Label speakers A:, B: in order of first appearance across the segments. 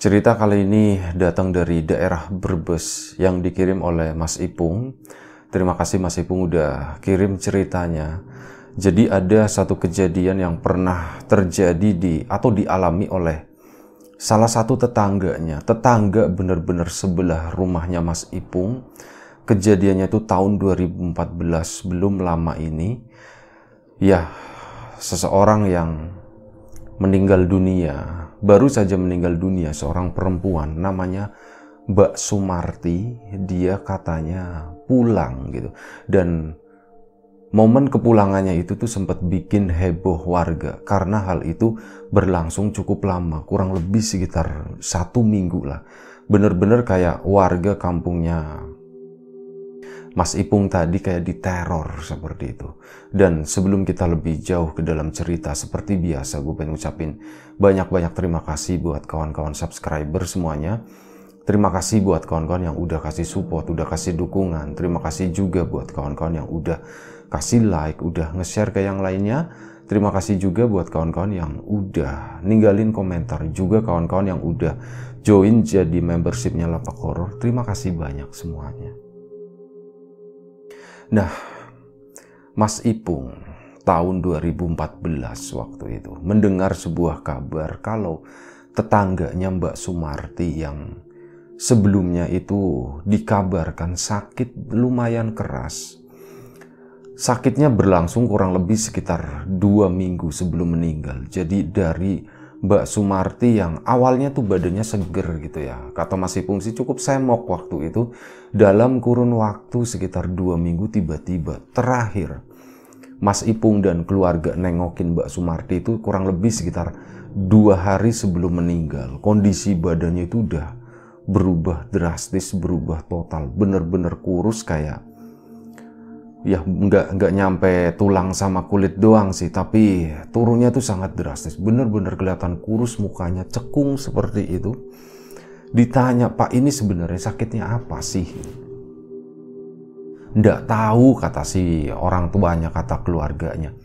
A: Cerita kali ini datang dari daerah Brebes yang dikirim oleh Mas Ipung. Terima kasih Mas Ipung udah kirim ceritanya. Jadi ada satu kejadian yang pernah terjadi di atau dialami oleh salah satu tetangganya. Tetangga benar-benar sebelah rumahnya Mas Ipung. Kejadiannya itu tahun 2014, belum lama ini. Ya, seseorang yang meninggal dunia, baru saja meninggal dunia seorang perempuan namanya Mbak Sumarti, dia katanya pulang gitu. Dan momen kepulangannya itu tuh sempat bikin heboh warga karena hal itu berlangsung cukup lama, kurang lebih sekitar satu minggu lah. Bener-bener kayak warga kampungnya Mas Ipung tadi kayak diteror seperti itu. Dan sebelum kita lebih jauh ke dalam cerita seperti biasa gue pengen ucapin banyak-banyak terima kasih buat kawan-kawan subscriber semuanya. Terima kasih buat kawan-kawan yang udah kasih support, udah kasih dukungan. Terima kasih juga buat kawan-kawan yang udah kasih like, udah nge-share ke yang lainnya. Terima kasih juga buat kawan-kawan yang udah ninggalin komentar, juga kawan-kawan yang udah join jadi membershipnya Lapak Horor. Terima kasih banyak semuanya. Nah, Mas Ipung tahun 2014 waktu itu mendengar sebuah kabar kalau tetangganya Mbak Sumarti yang sebelumnya itu dikabarkan sakit lumayan keras. Sakitnya berlangsung kurang lebih sekitar dua minggu sebelum meninggal. Jadi dari Mbak Sumarti yang awalnya tuh badannya seger gitu ya. Kata Mas Ipung sih cukup semok waktu itu. Dalam kurun waktu sekitar dua minggu tiba-tiba terakhir Mas Ipung dan keluarga nengokin Mbak Sumarti itu kurang lebih sekitar dua hari sebelum meninggal. Kondisi badannya itu udah berubah drastis, berubah total, bener-bener kurus kayak ya nggak nggak nyampe tulang sama kulit doang sih tapi turunnya tuh sangat drastis bener-bener kelihatan kurus mukanya cekung seperti itu ditanya pak ini sebenarnya sakitnya apa sih nggak tahu kata si orang tuanya kata keluarganya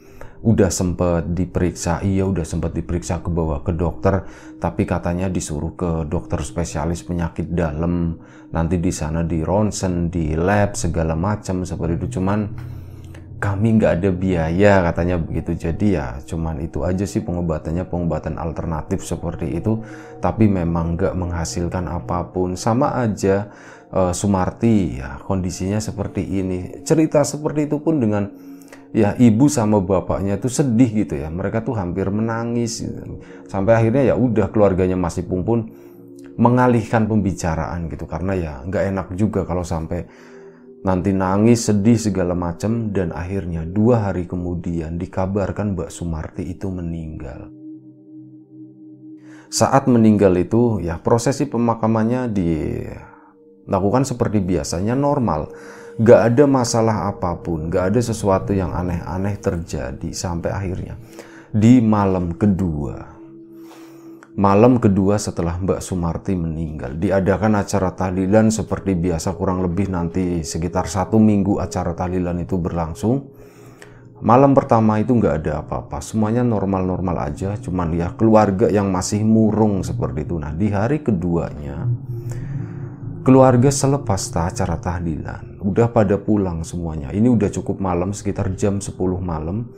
A: udah sempat diperiksa iya udah sempat diperiksa ke bawah ke dokter tapi katanya disuruh ke dokter spesialis penyakit dalam nanti di sana di ronsen di lab segala macam seperti itu cuman kami nggak ada biaya katanya begitu jadi ya cuman itu aja sih pengobatannya pengobatan alternatif seperti itu tapi memang nggak menghasilkan apapun sama aja uh, Sumarti ya kondisinya seperti ini cerita seperti itu pun dengan ya ibu sama bapaknya itu sedih gitu ya mereka tuh hampir menangis gitu. sampai akhirnya ya udah keluarganya masih pun pun mengalihkan pembicaraan gitu karena ya nggak enak juga kalau sampai nanti nangis sedih segala macam dan akhirnya dua hari kemudian dikabarkan Mbak Sumarti itu meninggal saat meninggal itu ya prosesi pemakamannya dilakukan seperti biasanya normal Gak ada masalah apapun, gak ada sesuatu yang aneh-aneh terjadi sampai akhirnya di malam kedua. Malam kedua setelah Mbak Sumarti meninggal, diadakan acara tahlilan seperti biasa kurang lebih nanti sekitar satu minggu acara tahlilan itu berlangsung. Malam pertama itu nggak ada apa-apa, semuanya normal-normal aja, cuman ya keluarga yang masih murung seperti itu. Nah di hari keduanya, keluarga selepas acara tahlilan, udah pada pulang semuanya. Ini udah cukup malam, sekitar jam 10 malam.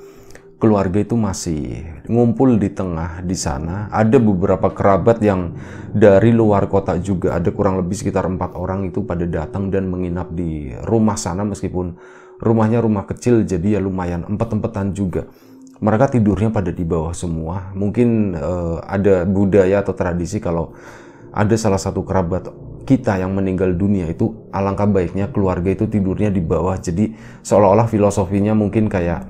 A: Keluarga itu masih ngumpul di tengah di sana. Ada beberapa kerabat yang dari luar kota juga ada kurang lebih sekitar empat orang itu pada datang dan menginap di rumah sana meskipun rumahnya rumah kecil jadi ya lumayan empat empetan juga mereka tidurnya pada di bawah semua. Mungkin uh, ada budaya atau tradisi kalau ada salah satu kerabat kita yang meninggal dunia itu alangkah baiknya keluarga itu tidurnya di bawah jadi seolah-olah filosofinya mungkin kayak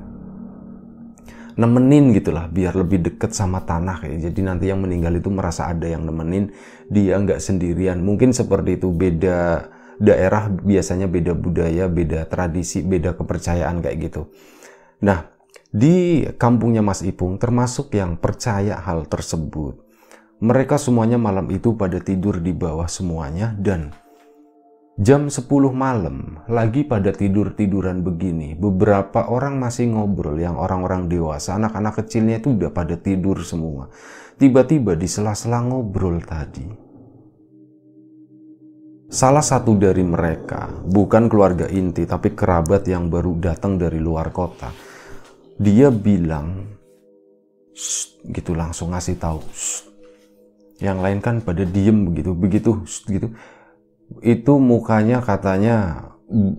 A: nemenin gitulah biar lebih deket sama tanah ya jadi nanti yang meninggal itu merasa ada yang nemenin dia nggak sendirian mungkin seperti itu beda daerah biasanya beda budaya beda tradisi beda kepercayaan kayak gitu nah di kampungnya Mas Ipung termasuk yang percaya hal tersebut mereka semuanya malam itu pada tidur di bawah semuanya dan jam 10 malam lagi pada tidur-tiduran begini. Beberapa orang masih ngobrol yang orang-orang dewasa, anak-anak kecilnya itu udah pada tidur semua. Tiba-tiba di sela-sela ngobrol tadi. Salah satu dari mereka, bukan keluarga inti tapi kerabat yang baru datang dari luar kota. Dia bilang, gitu langsung ngasih tahu, yang lain kan pada diem gitu, begitu begitu gitu itu mukanya katanya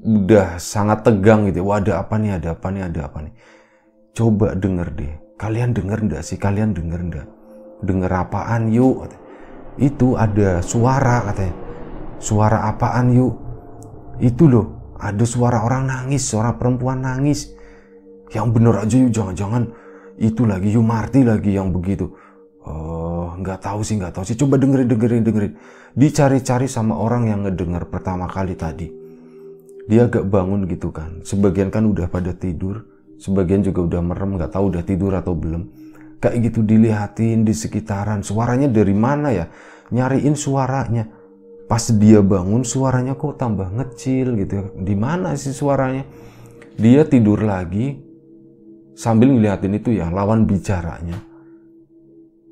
A: udah sangat tegang gitu wah ada apa nih ada apa nih ada apa nih coba denger deh kalian denger ndak sih kalian denger ndak denger apaan yuk itu ada suara katanya suara apaan yuk itu loh ada suara orang nangis suara perempuan nangis yang bener aja yuk jangan-jangan itu lagi yuk Marti lagi yang begitu uh, nggak tahu sih nggak tahu sih coba dengerin dengerin dengerin dicari-cari sama orang yang ngedengar pertama kali tadi dia agak bangun gitu kan sebagian kan udah pada tidur sebagian juga udah merem nggak tahu udah tidur atau belum kayak gitu dilihatin di sekitaran suaranya dari mana ya nyariin suaranya pas dia bangun suaranya kok tambah ngecil gitu ya. di mana sih suaranya dia tidur lagi sambil ngeliatin itu ya lawan bicaranya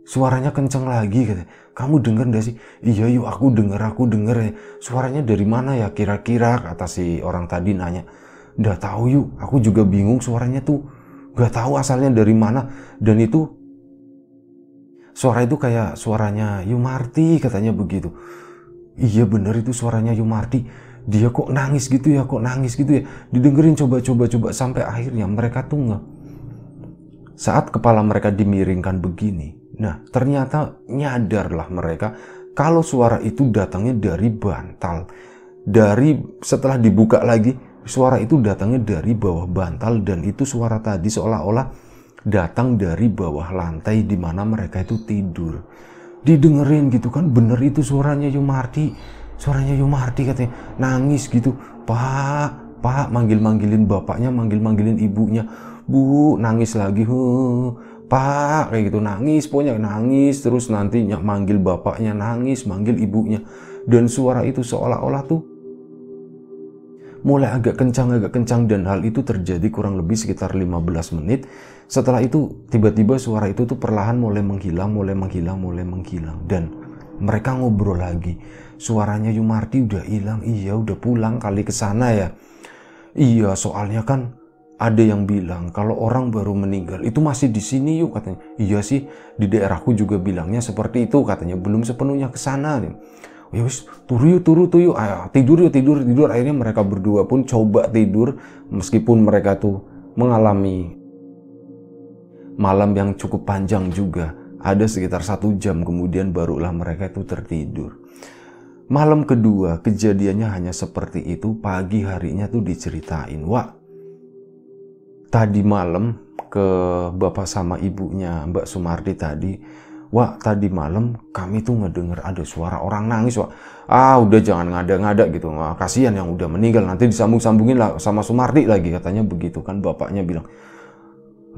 A: suaranya kenceng lagi kata kamu denger gak sih iya yuk aku denger aku denger ya suaranya dari mana ya kira-kira kata si orang tadi nanya nggak tahu yuk aku juga bingung suaranya tuh gak tahu asalnya dari mana dan itu suara itu kayak suaranya Yumarti katanya begitu iya bener itu suaranya Yumarti dia kok nangis gitu ya kok nangis gitu ya didengerin coba-coba coba sampai akhirnya mereka tuh nggak saat kepala mereka dimiringkan begini Nah, ternyata nyadarlah mereka kalau suara itu datangnya dari bantal. Dari setelah dibuka lagi, suara itu datangnya dari bawah bantal dan itu suara tadi seolah-olah datang dari bawah lantai di mana mereka itu tidur. Didengerin gitu kan, bener itu suaranya Yumarti. Suaranya Yumarti katanya, nangis gitu. Pak, pak, manggil-manggilin bapaknya, manggil-manggilin ibunya. Bu, nangis lagi. Huh Pak kayak gitu nangis pokoknya nangis terus nantinya manggil bapaknya nangis manggil ibunya dan suara itu seolah-olah tuh mulai agak kencang agak kencang dan hal itu terjadi kurang lebih sekitar 15 menit setelah itu tiba-tiba suara itu tuh perlahan mulai menghilang mulai menghilang mulai menghilang dan mereka ngobrol lagi suaranya Yumarti udah hilang iya udah pulang kali ke sana ya iya soalnya kan ada yang bilang kalau orang baru meninggal itu masih di sini yuk katanya. Iya sih, di daerahku juga bilangnya seperti itu katanya. Belum sepenuhnya ke sana nih. Ya wis, turu yuk, turu tuh yuk. Ayo, ah, tidur yuk, tidur, tidur. Akhirnya mereka berdua pun coba tidur meskipun mereka tuh mengalami malam yang cukup panjang juga. Ada sekitar satu jam kemudian barulah mereka itu tertidur. Malam kedua kejadiannya hanya seperti itu, pagi harinya tuh diceritain. Wah, tadi malam ke bapak sama ibunya Mbak Sumardi tadi, Wah tadi malam kami tuh ngedenger ada suara orang nangis Wah. Ah udah jangan ngada-ngada gitu Wah, Kasihan yang udah meninggal nanti disambung-sambungin lah sama Sumardi lagi katanya begitu kan bapaknya bilang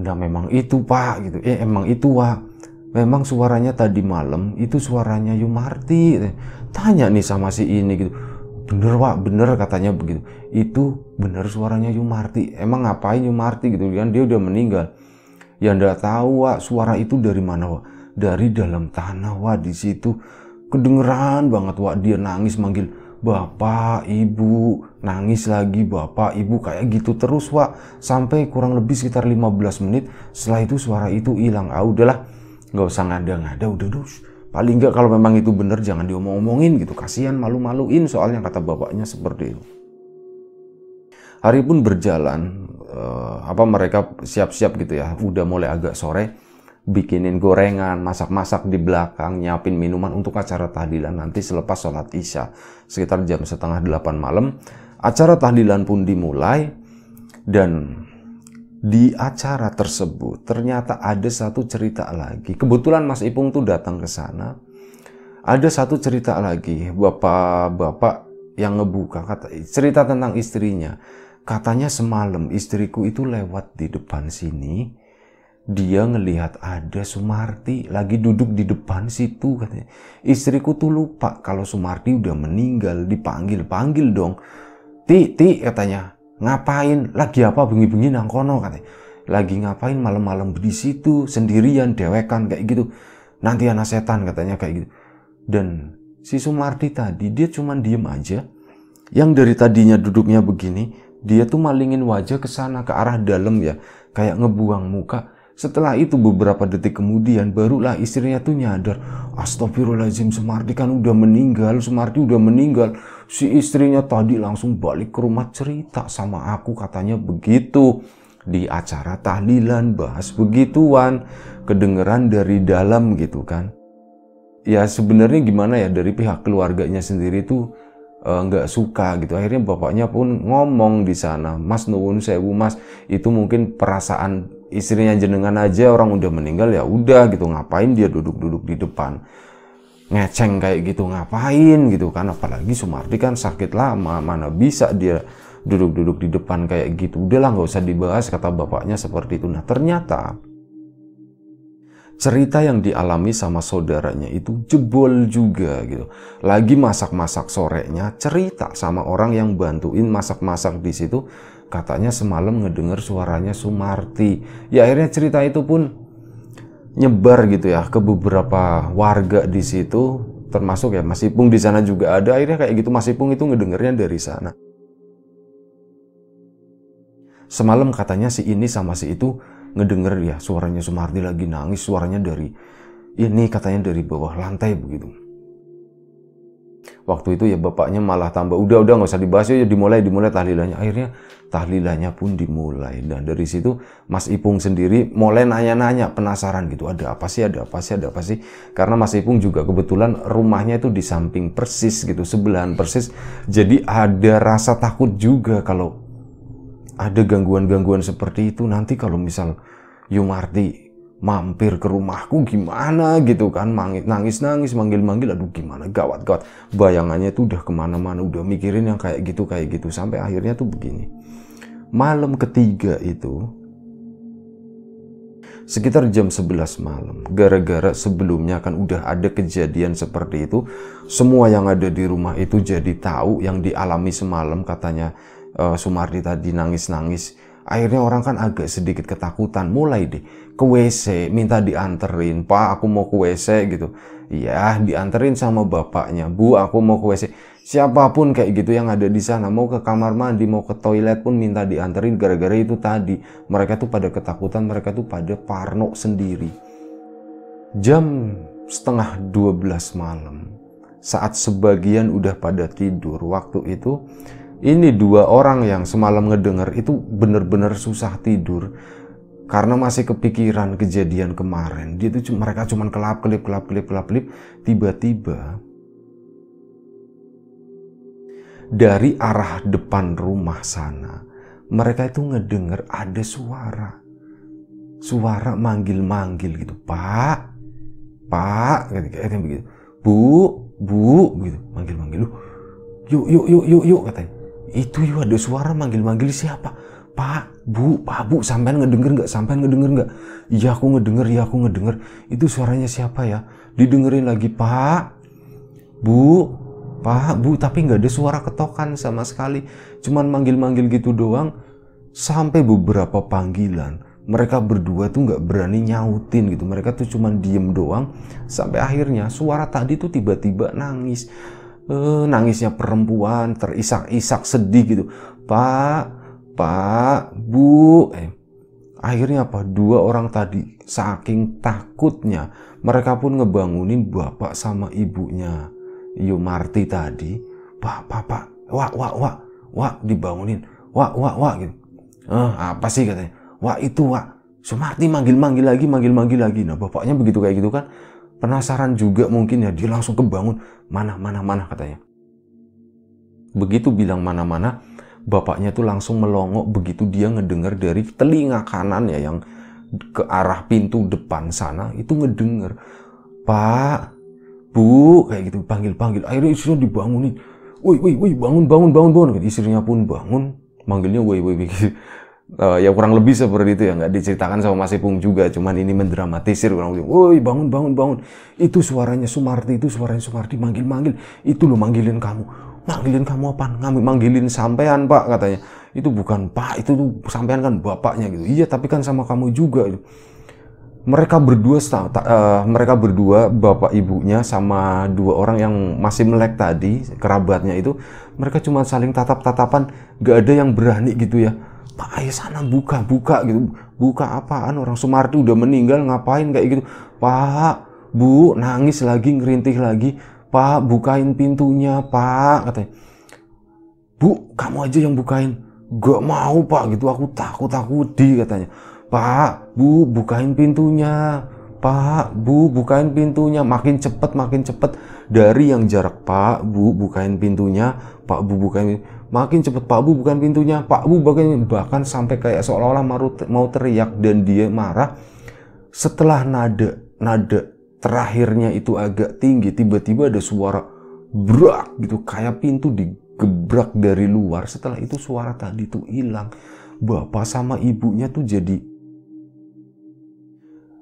A: Udah memang itu pak gitu Eh emang itu Wah. Memang suaranya tadi malam itu suaranya Yumarti Tanya nih sama si ini gitu bener pak bener katanya begitu itu bener suaranya Yumarti emang ngapain Yumarti gitu kan dia udah meninggal ya ndak tahu wak suara itu dari mana wak dari dalam tanah wak di situ kedengeran banget wak dia nangis manggil bapak ibu nangis lagi bapak ibu kayak gitu terus wak sampai kurang lebih sekitar 15 menit setelah itu suara itu hilang ah udahlah nggak usah ngada-ngada udah dus Paling nggak kalau memang itu benar jangan diomong-omongin gitu. Kasihan malu-maluin soalnya kata bapaknya seperti itu. Hari pun berjalan, uh, apa mereka siap-siap gitu ya. Udah mulai agak sore, bikinin gorengan, masak-masak di belakang, nyiapin minuman untuk acara tahlilan nanti selepas sholat isya sekitar jam setengah delapan malam. Acara tahlilan pun dimulai dan di acara tersebut ternyata ada satu cerita lagi. Kebetulan Mas Ipung tuh datang ke sana. Ada satu cerita lagi, bapak-bapak yang ngebuka kata cerita tentang istrinya. Katanya semalam istriku itu lewat di depan sini, dia ngelihat ada Sumarti lagi duduk di depan situ katanya. Istriku tuh lupa kalau Sumarti udah meninggal, dipanggil-panggil dong. Ti, ti katanya ngapain lagi apa bengi-bengi nangkono katanya lagi ngapain malam-malam di situ sendirian dewekan kayak gitu nanti anak setan katanya kayak gitu dan si Sumardi tadi dia cuman diem aja yang dari tadinya duduknya begini dia tuh malingin wajah ke sana ke arah dalam ya kayak ngebuang muka setelah itu beberapa detik kemudian barulah istrinya tuh nyadar Astagfirullahaladzim Sumardi kan udah meninggal Sumardi udah meninggal Si istrinya tadi langsung balik ke rumah cerita sama aku katanya begitu Di acara tahlilan bahas begituan Kedengeran dari dalam gitu kan Ya sebenarnya gimana ya dari pihak keluarganya sendiri tuh e, nggak suka gitu akhirnya bapaknya pun ngomong di sana mas nuwun sewu mas itu mungkin perasaan istrinya jenengan aja orang udah meninggal ya udah gitu ngapain dia duduk-duduk di depan ngeceng kayak gitu ngapain gitu kan apalagi Sumardi kan sakit lama mana bisa dia duduk-duduk di depan kayak gitu udahlah nggak usah dibahas kata bapaknya seperti itu nah ternyata cerita yang dialami sama saudaranya itu jebol juga gitu. Lagi masak-masak sorenya cerita sama orang yang bantuin masak-masak di situ katanya semalam ngedenger suaranya Sumarti. Ya akhirnya cerita itu pun nyebar gitu ya ke beberapa warga di situ termasuk ya Mas Ipung di sana juga ada akhirnya kayak gitu Mas Ipung itu ngedengernya dari sana. Semalam katanya si ini sama si itu ngedenger ya suaranya Sumarti lagi nangis suaranya dari ini katanya dari bawah lantai begitu. Waktu itu ya bapaknya malah tambah udah udah nggak usah dibahas ya dimulai dimulai tahlilannya akhirnya tahlilannya pun dimulai dan dari situ Mas Ipung sendiri mulai nanya-nanya penasaran gitu ada apa sih ada apa sih ada apa sih karena Mas Ipung juga kebetulan rumahnya itu di samping persis gitu sebelahan persis jadi ada rasa takut juga kalau ada gangguan-gangguan seperti itu nanti kalau misal Yumarti mampir ke rumahku gimana gitu kan mangit nangis-nangis manggil-manggil aduh gimana gawat-gawat bayangannya tuh udah kemana-mana udah mikirin yang kayak gitu kayak gitu sampai akhirnya tuh begini malam ketiga itu sekitar jam 11 malam. Gara-gara sebelumnya kan udah ada kejadian seperti itu, semua yang ada di rumah itu jadi tahu yang dialami semalam katanya uh, Sumardi tadi nangis-nangis. Akhirnya orang kan agak sedikit ketakutan, mulai deh ke WC minta dianterin, "Pak, aku mau ke WC" gitu. Iya, dianterin sama bapaknya. "Bu, aku mau ke WC." siapapun kayak gitu yang ada di sana mau ke kamar mandi mau ke toilet pun minta dianterin gara-gara itu tadi mereka tuh pada ketakutan mereka tuh pada parno sendiri jam setengah 12 malam saat sebagian udah pada tidur waktu itu ini dua orang yang semalam ngedenger itu bener-bener susah tidur karena masih kepikiran kejadian kemarin dia tuh mereka cuman kelap kelip kelap kelip kelap kelip tiba-tiba dari arah depan rumah sana, mereka itu ngedenger ada suara. Suara manggil-manggil gitu, Pak, Pak, gitu, katanya gitu, begitu. Bu, Bu, gitu, manggil-manggil. Yuk, yuk, yuk, yuk, yuk, katanya. Itu yuk ada suara manggil-manggil siapa? Pak, Bu, Pak, Bu, sampean ngedenger nggak? Sampean ngedenger nggak? Iya, aku ngedenger, iya, aku ngedenger. Itu suaranya siapa ya? Didengerin lagi, Pak, Bu, Pak, Bu, tapi nggak ada suara ketokan sama sekali. Cuman manggil-manggil gitu doang. Sampai beberapa panggilan, mereka berdua tuh nggak berani nyautin gitu. Mereka tuh cuman diem doang. Sampai akhirnya suara tadi tuh tiba-tiba nangis. E, nangisnya perempuan, terisak-isak sedih gitu. Pak, Pak, Bu. Eh, akhirnya apa? Dua orang tadi saking takutnya, mereka pun ngebangunin bapak sama ibunya Yumarti tadi, pak, pak, pak, wak, wak, wak, wak dibangunin, wak, wak, wak gitu. Eh, apa sih katanya? Wak itu wak. Sumarti manggil-manggil lagi, manggil-manggil lagi. Nah bapaknya begitu kayak gitu kan, penasaran juga mungkin ya dia langsung kebangun mana mana mana katanya. Begitu bilang mana mana, bapaknya tuh langsung melongok begitu dia ngedengar dari telinga kanan ya yang ke arah pintu depan sana itu ngedengar, pak bu kayak gitu panggil panggil akhirnya istrinya dibangunin woi woi woi bangun bangun bangun bangun gitu. istrinya pun bangun manggilnya woi woi gitu. uh, ya kurang lebih seperti itu ya nggak diceritakan sama Mas Ipung juga cuman ini mendramatisir kurang lebih woi bangun bangun bangun itu suaranya Sumarti itu suaranya Sumarti manggil manggil itu lo manggilin kamu manggilin kamu apa ngambil manggilin sampean pak katanya itu bukan pak itu tuh sampean kan bapaknya gitu iya tapi kan sama kamu juga gitu mereka berdua uh, mereka berdua bapak ibunya sama dua orang yang masih melek tadi kerabatnya itu mereka cuma saling tatap tatapan gak ada yang berani gitu ya pak ayo sana buka buka gitu buka apaan orang Sumarti udah meninggal ngapain kayak gitu pak bu nangis lagi ngerintih lagi pak bukain pintunya pak katanya bu kamu aja yang bukain gak mau pak gitu aku takut aku di katanya Pak, Bu, bukain pintunya. Pak, Bu, bukain pintunya. Makin cepet, makin cepet. Dari yang jarak Pak, Bu, bukain pintunya. Pak, Bu, bukain Makin cepet Pak Bu bukain pintunya. Pak Bu bahkan, bahkan sampai kayak seolah-olah mau teriak dan dia marah. Setelah nada nada terakhirnya itu agak tinggi, tiba-tiba ada suara brak gitu kayak pintu digebrak dari luar. Setelah itu suara tadi tuh hilang bapak sama ibunya tuh jadi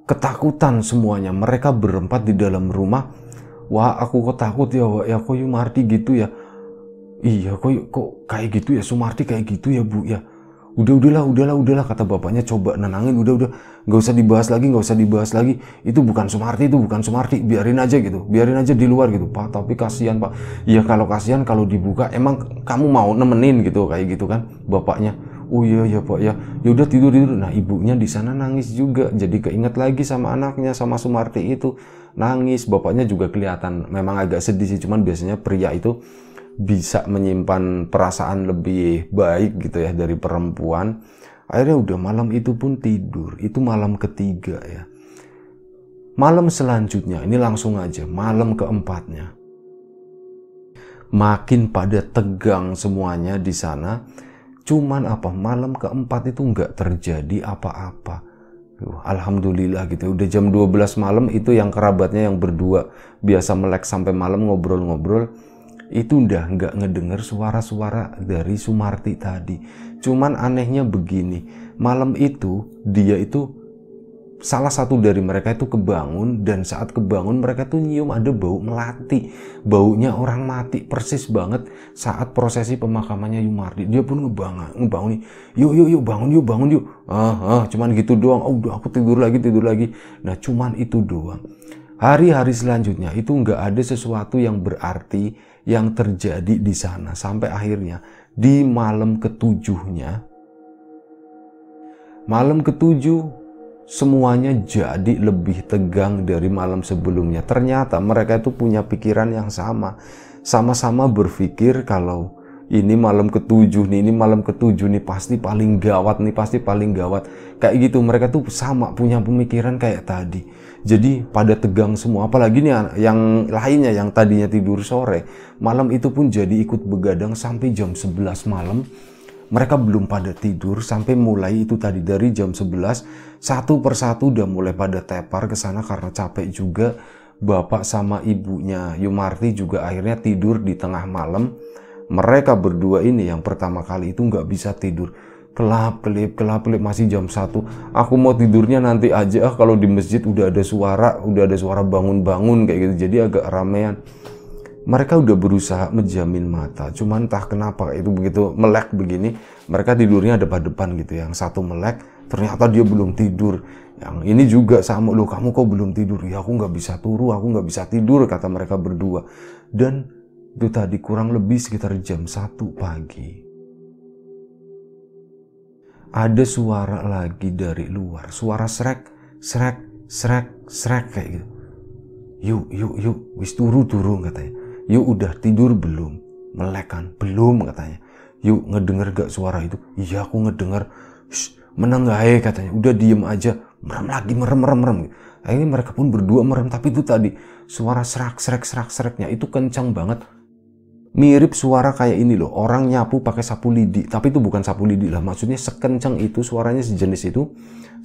A: ketakutan semuanya. Mereka berempat di dalam rumah. Wah, aku kok takut ya, Wak. Ya, kok Yumarti gitu ya. Iya, kok, kok kayak gitu ya, Sumarti kayak gitu ya, Bu. Ya, udah udahlah udahlah udahlah kata bapaknya coba nenangin udah udah nggak usah dibahas lagi nggak usah dibahas lagi itu bukan Sumarti itu bukan Sumarti biarin aja gitu biarin aja di luar gitu pak tapi kasihan pak Iya, kalau kasihan kalau dibuka emang kamu mau nemenin gitu kayak gitu kan bapaknya oh iya ya pak ya yaudah tidur tidur nah ibunya di sana nangis juga jadi keinget lagi sama anaknya sama Sumarti itu nangis bapaknya juga kelihatan memang agak sedih sih cuman biasanya pria itu bisa menyimpan perasaan lebih baik gitu ya dari perempuan akhirnya udah malam itu pun tidur itu malam ketiga ya malam selanjutnya ini langsung aja malam keempatnya makin pada tegang semuanya di sana cuman apa malam keempat itu nggak terjadi apa-apa Duh, Alhamdulillah gitu udah jam 12 malam itu yang kerabatnya yang berdua biasa melek sampai malam ngobrol-ngobrol itu udah nggak ngedenger suara-suara dari Sumarti tadi cuman anehnya begini malam itu dia itu salah satu dari mereka itu kebangun dan saat kebangun mereka tuh nyium ada bau melati baunya orang mati persis banget saat prosesi pemakamannya Yumardi dia pun ngebangun ngebangun nih yuk yuk yuk bangun yuk bangun yuk ah, ah cuman gitu doang oh, udah aku tidur lagi tidur lagi nah cuman itu doang hari-hari selanjutnya itu nggak ada sesuatu yang berarti yang terjadi di sana sampai akhirnya di malam ketujuhnya malam ketujuh semuanya jadi lebih tegang dari malam sebelumnya. Ternyata mereka itu punya pikiran yang sama. Sama-sama berpikir kalau ini malam ketujuh nih, ini malam ketujuh nih pasti paling gawat nih, pasti paling gawat. Kayak gitu mereka tuh sama punya pemikiran kayak tadi. Jadi pada tegang semua, apalagi nih yang lainnya yang tadinya tidur sore, malam itu pun jadi ikut begadang sampai jam 11 malam mereka belum pada tidur sampai mulai itu tadi dari jam 11 satu persatu udah mulai pada tepar ke sana karena capek juga bapak sama ibunya Yumarti juga akhirnya tidur di tengah malam mereka berdua ini yang pertama kali itu nggak bisa tidur kelap kelip kelap kelip masih jam satu aku mau tidurnya nanti aja kalau di masjid udah ada suara udah ada suara bangun-bangun kayak gitu jadi agak ramean mereka udah berusaha menjamin mata cuman entah kenapa itu begitu melek begini mereka tidurnya depan-depan gitu yang satu melek ternyata dia belum tidur yang ini juga sama loh kamu kok belum tidur ya aku nggak bisa turu aku nggak bisa tidur kata mereka berdua dan itu tadi kurang lebih sekitar jam satu pagi ada suara lagi dari luar suara srek srek srek srek kayak gitu yuk yuk yuk wis turu turu katanya yuk udah tidur belum melek kan belum katanya yuk ngedenger gak suara itu iya aku ngedenger Shh, ya katanya udah diem aja merem lagi merem merem merem akhirnya mereka pun berdua merem tapi itu tadi suara serak serak serak seraknya itu kencang banget mirip suara kayak ini loh orang nyapu pakai sapu lidi tapi itu bukan sapu lidi lah maksudnya sekencang itu suaranya sejenis itu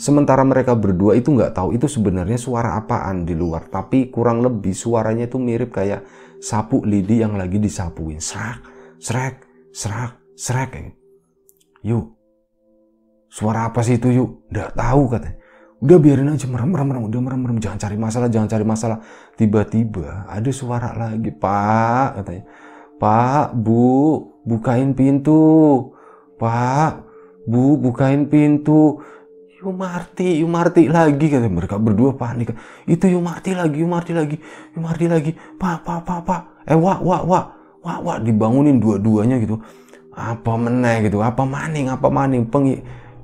A: sementara mereka berdua itu nggak tahu itu sebenarnya suara apaan di luar tapi kurang lebih suaranya itu mirip kayak sapu lidi yang lagi disapuin. Serak, serak, serak, serak. Ya. Eh. Yuk, suara apa sih itu yuk? Nggak tahu katanya. Udah biarin aja merem merem merem udah merem merem jangan cari masalah jangan cari masalah. Tiba-tiba ada suara lagi Pak katanya. Pak Bu bukain pintu. Pak Bu bukain pintu Yumarti, Yumarti lagi kata mereka berdua panik. Itu Yumarti lagi, Yumarti lagi, Yumarti lagi. Pak, pak, pak, pak. Eh, wak, wak, wak. Wak, wak dibangunin dua-duanya gitu. Apa meneh gitu, apa maning, apa maning. Peng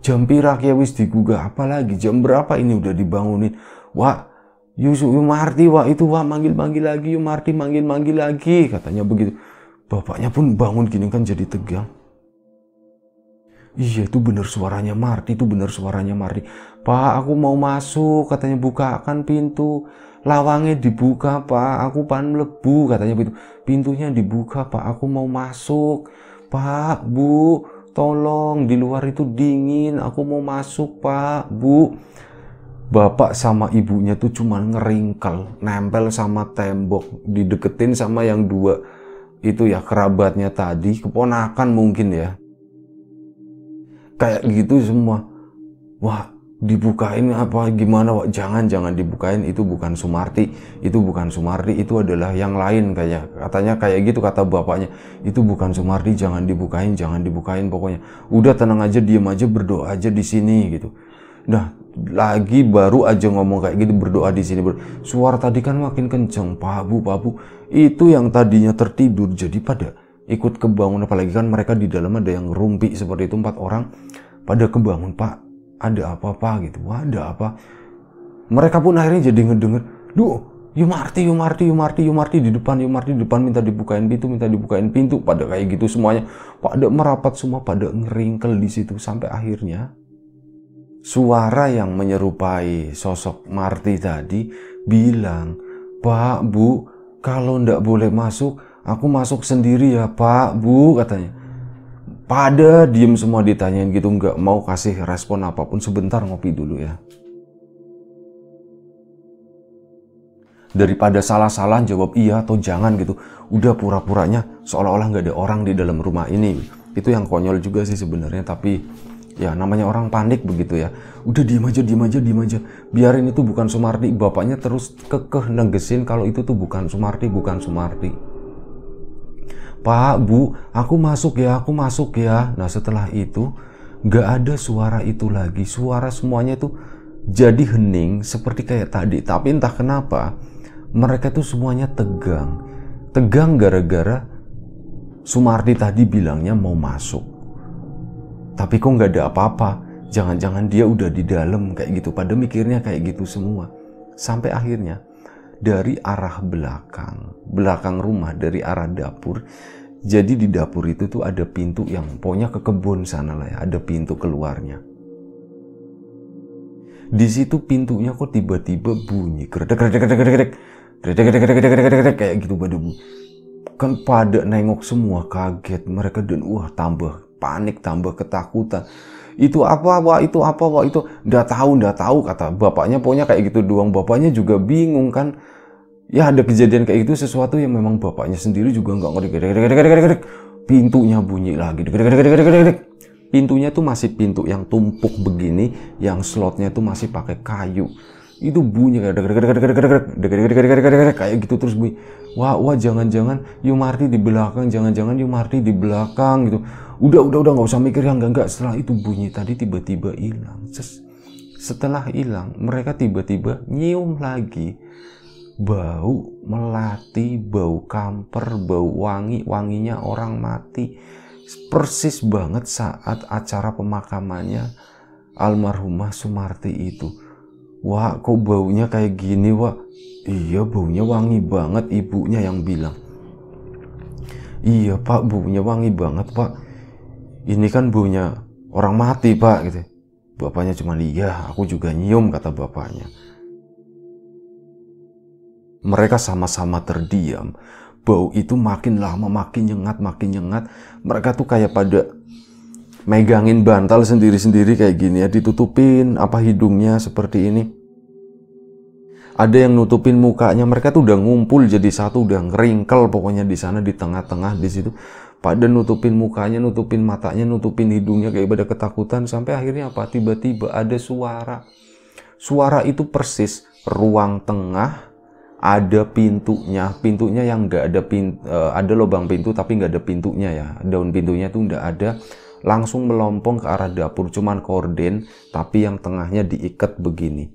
A: jam pirak ya wis digugah lagi? jam berapa ini udah dibangunin. Wak, Yusuf Yumarti, wak itu wak manggil-manggil lagi, Yumarti manggil-manggil lagi katanya begitu. Bapaknya pun bangun gini kan jadi tegang Iya itu bener suaranya Marty, itu bener suaranya Marty. Pak aku mau masuk, katanya bukakan pintu. Lawangnya dibuka pak, aku pan melebu, katanya pintu. Pintunya dibuka pak, aku mau masuk. Pak, bu, tolong di luar itu dingin, aku mau masuk pak, bu. Bapak sama ibunya tuh cuman ngeringkel, nempel sama tembok, dideketin sama yang dua itu ya kerabatnya tadi, keponakan mungkin ya kayak gitu semua wah dibukain apa gimana wah jangan jangan dibukain itu bukan Sumarti itu bukan Sumarti itu adalah yang lain kayak katanya kayak gitu kata bapaknya itu bukan Sumarti jangan dibukain jangan dibukain pokoknya udah tenang aja diem aja berdoa aja di sini gitu Nah, lagi baru aja ngomong kayak gitu berdoa di sini. Suara tadi kan makin kenceng, pabu pabu Itu yang tadinya tertidur jadi pada ikut kebangun apalagi kan mereka di dalam ada yang rumpi seperti itu empat orang pada kebangun pak ada apa apa gitu Wah, ada apa mereka pun akhirnya jadi ngedenger duh Yumarti, Yumarti, Yumarti, Yumarti di depan, Yumarti di depan minta dibukain pintu, minta dibukain pintu, pada kayak gitu semuanya, pada merapat semua, pada ngeringkel di situ sampai akhirnya suara yang menyerupai sosok Marti tadi bilang, Pak Bu, kalau ndak boleh masuk, aku masuk sendiri ya pak bu katanya pada diem semua ditanyain gitu nggak mau kasih respon apapun sebentar ngopi dulu ya daripada salah-salah jawab iya atau jangan gitu udah pura-puranya seolah-olah nggak ada orang di dalam rumah ini itu yang konyol juga sih sebenarnya tapi ya namanya orang panik begitu ya udah diem aja diem aja diem aja biarin itu bukan Sumarti bapaknya terus kekeh nenggesin kalau itu tuh bukan Sumarti bukan Sumarti Pak, Bu, aku masuk ya, aku masuk ya. Nah setelah itu gak ada suara itu lagi. Suara semuanya itu jadi hening seperti kayak tadi. Tapi entah kenapa mereka tuh semuanya tegang. Tegang gara-gara Sumardi tadi bilangnya mau masuk. Tapi kok gak ada apa-apa. Jangan-jangan dia udah di dalam kayak gitu. Pada mikirnya kayak gitu semua. Sampai akhirnya dari arah belakang, belakang rumah dari arah dapur jadi di dapur itu tuh ada pintu yang pokoknya ke kebun sana lah ya, ada pintu keluarnya. Di situ pintunya kok tiba-tiba bunyi kerdek kerdek kerdek kerdek kerdek kerdek kerdek kerdek kerdek kayak gitu pada Kan pada nengok semua kaget mereka dan wah tambah panik tambah ketakutan. Itu apa wah itu apa wah itu dah tahu dah tahu kata bapaknya pokoknya kayak gitu doang bapaknya juga bingung kan ya ada kejadian kayak gitu sesuatu yang memang bapaknya sendiri juga nggak ngerti pintunya bunyi lagi pintunya tuh masih pintu yang tumpuk begini yang slotnya tuh masih pakai kayu itu bunyi kayak gitu terus bunyi wah wah jangan jangan Yumarti di belakang jangan jangan Yumarti di belakang gitu udah udah udah nggak usah mikir yang enggak enggak setelah itu bunyi tadi tiba-tiba hilang setelah hilang mereka tiba-tiba nyium lagi bau melati, bau kamper, bau wangi, wanginya orang mati. Persis banget saat acara pemakamannya almarhumah Sumarti itu. Wah, kok baunya kayak gini, Wah? Iya, baunya wangi banget ibunya yang bilang. Iya, Pak, baunya wangi banget, Pak. Ini kan baunya orang mati, Pak, gitu. Bapaknya cuma iya, aku juga nyium kata bapaknya mereka sama-sama terdiam. Bau itu makin lama makin nyengat, makin nyengat. Mereka tuh kayak pada megangin bantal sendiri-sendiri kayak gini ya, ditutupin apa hidungnya seperti ini. Ada yang nutupin mukanya, mereka tuh udah ngumpul jadi satu, udah ngeringkel pokoknya di sana di tengah-tengah di situ. Pada nutupin mukanya, nutupin matanya, nutupin hidungnya kayak pada ketakutan sampai akhirnya apa? Tiba-tiba ada suara. Suara itu persis ruang tengah ada pintunya pintunya yang nggak ada pintu uh, eh, ada lubang pintu tapi nggak ada pintunya ya daun pintunya tuh nggak ada langsung melompong ke arah dapur cuman korden tapi yang tengahnya diikat begini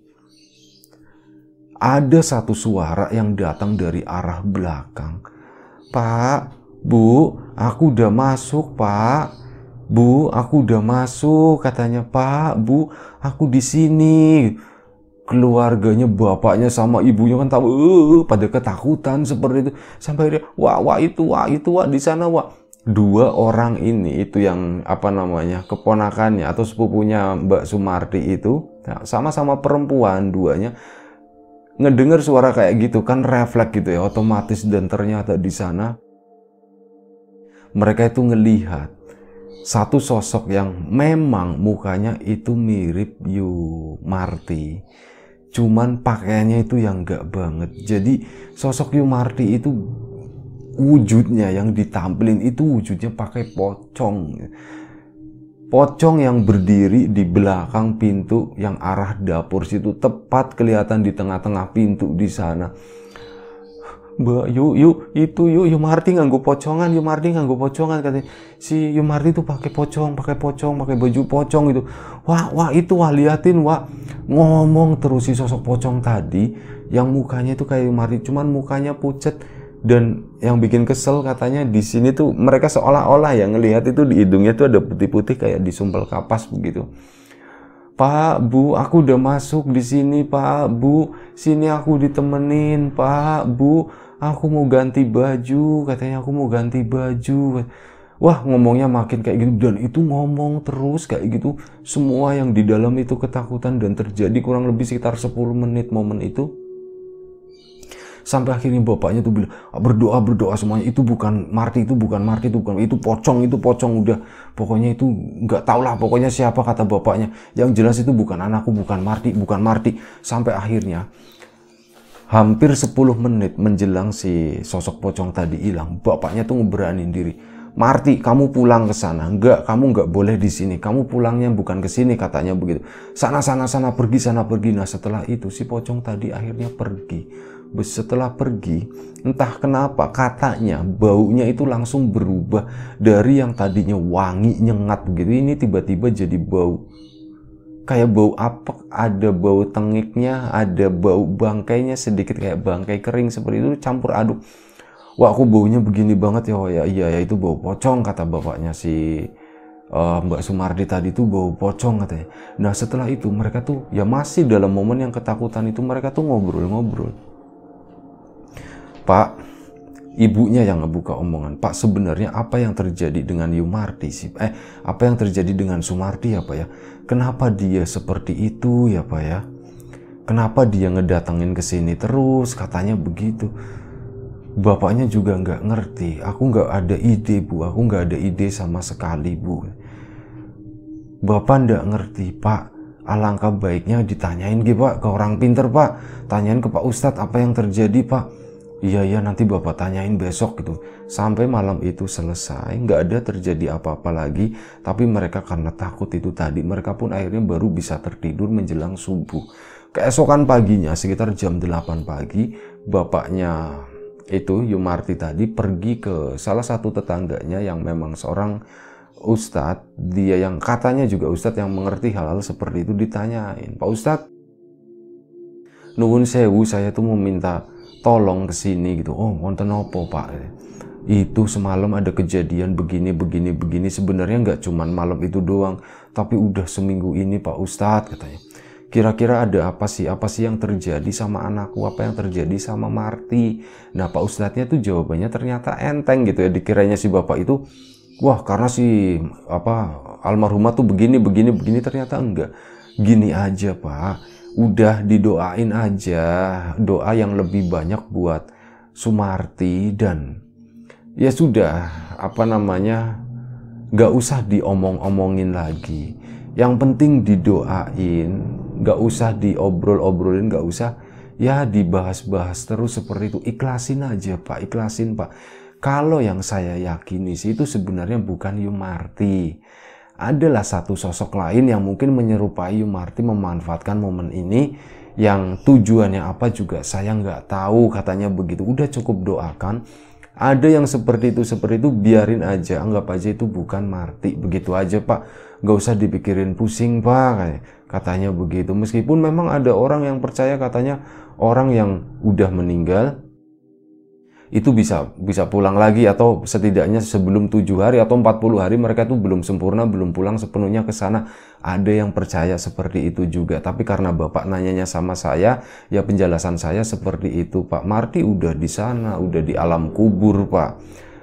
A: ada satu suara yang datang dari arah belakang Pak Bu aku udah masuk Pak Bu aku udah masuk katanya Pak Bu aku di sini keluarganya, bapaknya sama ibunya kan tahu uh, pada ketakutan seperti itu. Sampai dia, wah, wah itu, wah itu, wah di sana, wah. Dua orang ini itu yang apa namanya keponakannya atau sepupunya Mbak Sumarti itu ya, sama-sama perempuan duanya ngedengar suara kayak gitu kan refleks gitu ya otomatis dan ternyata di sana mereka itu ngelihat satu sosok yang memang mukanya itu mirip Yu Marti cuman pakaiannya itu yang enggak banget jadi sosok Yumarti itu wujudnya yang ditampilin itu wujudnya pakai pocong pocong yang berdiri di belakang pintu yang arah dapur situ tepat kelihatan di tengah-tengah pintu di sana Mbak yu yu itu yu yu Marti nganggu pocongan yu Marti nganggu pocongan katanya si yu Marti tuh pakai pocong pakai pocong pakai baju pocong itu wah wah itu wah liatin wah ngomong terus si sosok pocong tadi yang mukanya itu kayak yu Marti cuman mukanya pucet dan yang bikin kesel katanya di sini tuh mereka seolah-olah yang ngelihat itu di hidungnya tuh ada putih-putih kayak disumpel kapas begitu Pak, Bu, aku udah masuk di sini, Pak, Bu. Sini aku ditemenin, Pak, Bu. Aku mau ganti baju, katanya aku mau ganti baju. Wah, ngomongnya makin kayak gitu dan itu ngomong terus kayak gitu. Semua yang di dalam itu ketakutan dan terjadi kurang lebih sekitar 10 menit momen itu sampai akhirnya bapaknya tuh bilang ah, berdoa berdoa semuanya itu bukan Marti itu bukan Marti itu bukan itu pocong itu pocong udah pokoknya itu nggak tau lah pokoknya siapa kata bapaknya yang jelas itu bukan anakku bukan Marti bukan Marti sampai akhirnya hampir 10 menit menjelang si sosok pocong tadi hilang bapaknya tuh ngeberanin diri Marti, kamu pulang ke sana. Enggak, kamu enggak boleh di sini. Kamu pulangnya bukan ke sini katanya begitu. Sana sana sana pergi sana pergi. Nah, setelah itu si pocong tadi akhirnya pergi setelah pergi, entah kenapa katanya baunya itu langsung berubah dari yang tadinya wangi nyengat begitu ini tiba-tiba jadi bau kayak bau apek, ada bau tengiknya, ada bau bangkainya sedikit kayak bangkai kering seperti itu campur aduk. Wah aku baunya begini banget ya, oh, ya iya ya itu bau pocong kata bapaknya si uh, Mbak Sumardi tadi tuh bau pocong katanya. Nah setelah itu mereka tuh ya masih dalam momen yang ketakutan itu mereka tuh ngobrol-ngobrol. Pak, ibunya yang ngebuka omongan. Pak, sebenarnya apa yang terjadi dengan Yumarti sih? Eh, apa yang terjadi dengan Sumarti ya Pak ya? Kenapa dia seperti itu ya Pak ya? Kenapa dia ngedatengin ke sini terus? Katanya begitu. Bapaknya juga nggak ngerti. Aku nggak ada ide bu. Aku nggak ada ide sama sekali bu. Bapak nggak ngerti pak. Alangkah baiknya ditanyain gitu pak ke orang pinter pak. Tanyain ke pak Ustadz apa yang terjadi pak iya iya nanti bapak tanyain besok gitu sampai malam itu selesai nggak ada terjadi apa-apa lagi tapi mereka karena takut itu tadi mereka pun akhirnya baru bisa tertidur menjelang subuh keesokan paginya sekitar jam 8 pagi bapaknya itu Yumarti tadi pergi ke salah satu tetangganya yang memang seorang Ustadz dia yang katanya juga Ustadz yang mengerti hal-hal seperti itu ditanyain Pak Ustadz Nuhun Sewu saya tuh mau minta tolong ke sini gitu. Oh, wonten opo, Pak? Itu semalam ada kejadian begini begini begini sebenarnya nggak cuman malam itu doang, tapi udah seminggu ini Pak Ustadz katanya. Kira-kira ada apa sih? Apa sih yang terjadi sama anakku? Apa yang terjadi sama Marti? Nah, Pak Ustadznya tuh jawabannya ternyata enteng gitu ya. Dikiranya si bapak itu, wah karena si apa almarhumah tuh begini begini begini ternyata enggak. Gini aja pak, udah didoain aja doa yang lebih banyak buat Sumarti dan ya sudah apa namanya gak usah diomong-omongin lagi yang penting didoain gak usah diobrol-obrolin gak usah ya dibahas-bahas terus seperti itu ikhlasin aja pak ikhlasin pak kalau yang saya yakini sih itu sebenarnya bukan Yumarti adalah satu sosok lain yang mungkin menyerupai Yumarti memanfaatkan momen ini yang tujuannya apa juga saya nggak tahu katanya begitu udah cukup doakan ada yang seperti itu seperti itu biarin aja anggap aja itu bukan Marti begitu aja pak nggak usah dipikirin pusing pak katanya begitu meskipun memang ada orang yang percaya katanya orang yang udah meninggal itu bisa bisa pulang lagi atau setidaknya sebelum tujuh hari atau 40 hari mereka itu belum sempurna belum pulang sepenuhnya ke sana ada yang percaya seperti itu juga tapi karena bapak nanyanya sama saya ya penjelasan saya seperti itu Pak Marti udah di sana udah di alam kubur Pak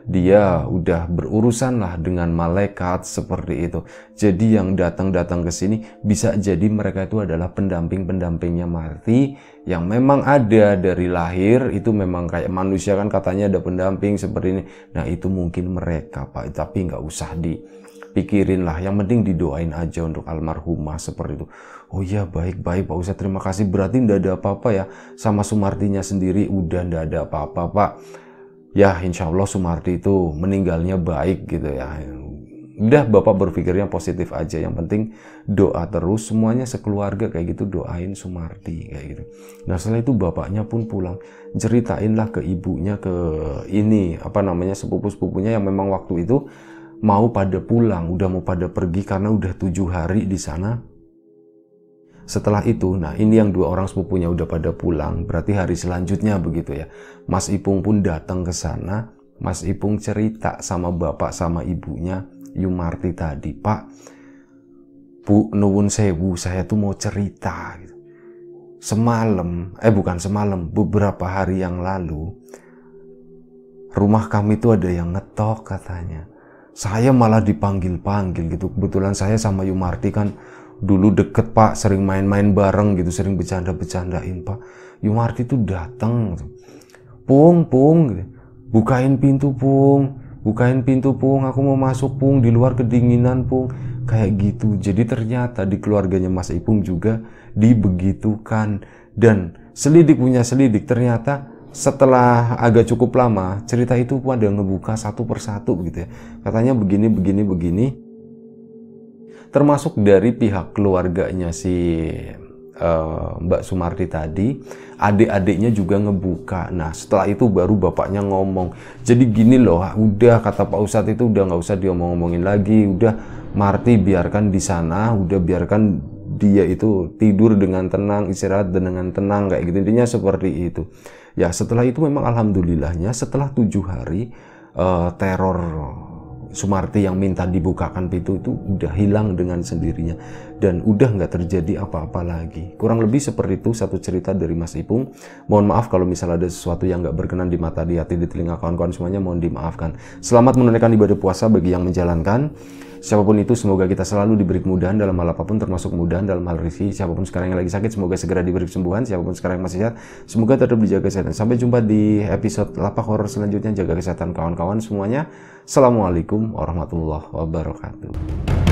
A: dia udah berurusan lah dengan malaikat seperti itu. Jadi yang datang-datang ke sini bisa jadi mereka itu adalah pendamping-pendampingnya mati yang memang ada dari lahir itu memang kayak manusia kan katanya ada pendamping seperti ini. Nah itu mungkin mereka Pak, tapi nggak usah dipikirin lah. Yang penting didoain aja untuk almarhumah seperti itu. Oh ya baik-baik Pak Ustadz terima kasih. Berarti nggak ada apa-apa ya sama Sumartinya sendiri udah nggak ada apa-apa Pak ya insya Allah Sumardi itu meninggalnya baik gitu ya udah bapak berpikirnya positif aja yang penting doa terus semuanya sekeluarga kayak gitu doain Sumardi kayak gitu nah setelah itu bapaknya pun pulang ceritainlah ke ibunya ke ini apa namanya sepupu-sepupunya yang memang waktu itu mau pada pulang udah mau pada pergi karena udah tujuh hari di sana setelah itu, nah ini yang dua orang sepupunya udah pada pulang, berarti hari selanjutnya begitu ya. Mas Ipung pun datang ke sana, Mas Ipung cerita sama bapak sama ibunya Yumarti tadi, Pak, Bu Nuwun Sewu, saya tuh mau cerita. Gitu. Semalam, eh bukan semalam, beberapa hari yang lalu, rumah kami tuh ada yang ngetok katanya. Saya malah dipanggil-panggil gitu. Kebetulan saya sama Yumarti kan dulu deket pak sering main-main bareng gitu sering bercanda-bercandain pak Yumarti tuh datang gitu. Pung Pung gitu. bukain pintu Pung bukain pintu Pung aku mau masuk Pung di luar kedinginan Pung kayak gitu jadi ternyata di keluarganya Mas Ipung juga dibegitukan dan selidik punya selidik ternyata setelah agak cukup lama cerita itu pun ada ngebuka satu persatu gitu ya katanya begini begini begini termasuk dari pihak keluarganya si uh, Mbak Sumarti tadi, adik-adiknya juga ngebuka. Nah, setelah itu baru bapaknya ngomong. Jadi gini loh, udah kata Pak Ustadz itu udah nggak usah dia ngomongin lagi, udah Marti biarkan di sana, udah biarkan dia itu tidur dengan tenang, istirahat dengan tenang kayak gitu. Intinya seperti itu. Ya, setelah itu memang alhamdulillahnya setelah tujuh hari uh, teror Sumarti yang minta dibukakan pintu itu udah hilang dengan sendirinya dan udah nggak terjadi apa-apa lagi. Kurang lebih seperti itu satu cerita dari Mas Ipung. Mohon maaf kalau misalnya ada sesuatu yang nggak berkenan di mata, di hati, di telinga kawan-kawan semuanya mohon dimaafkan. Selamat menunaikan ibadah puasa bagi yang menjalankan. Siapapun itu, semoga kita selalu diberi kemudahan dalam hal apapun, termasuk kemudahan dalam hal rezeki. Siapapun sekarang yang lagi sakit, semoga segera diberi kesembuhan. Siapapun sekarang yang masih sehat, semoga tetap dijaga kesehatan. Sampai jumpa di episode Lapak Horor selanjutnya. Jaga kesehatan kawan-kawan semuanya. Assalamualaikum warahmatullahi wabarakatuh.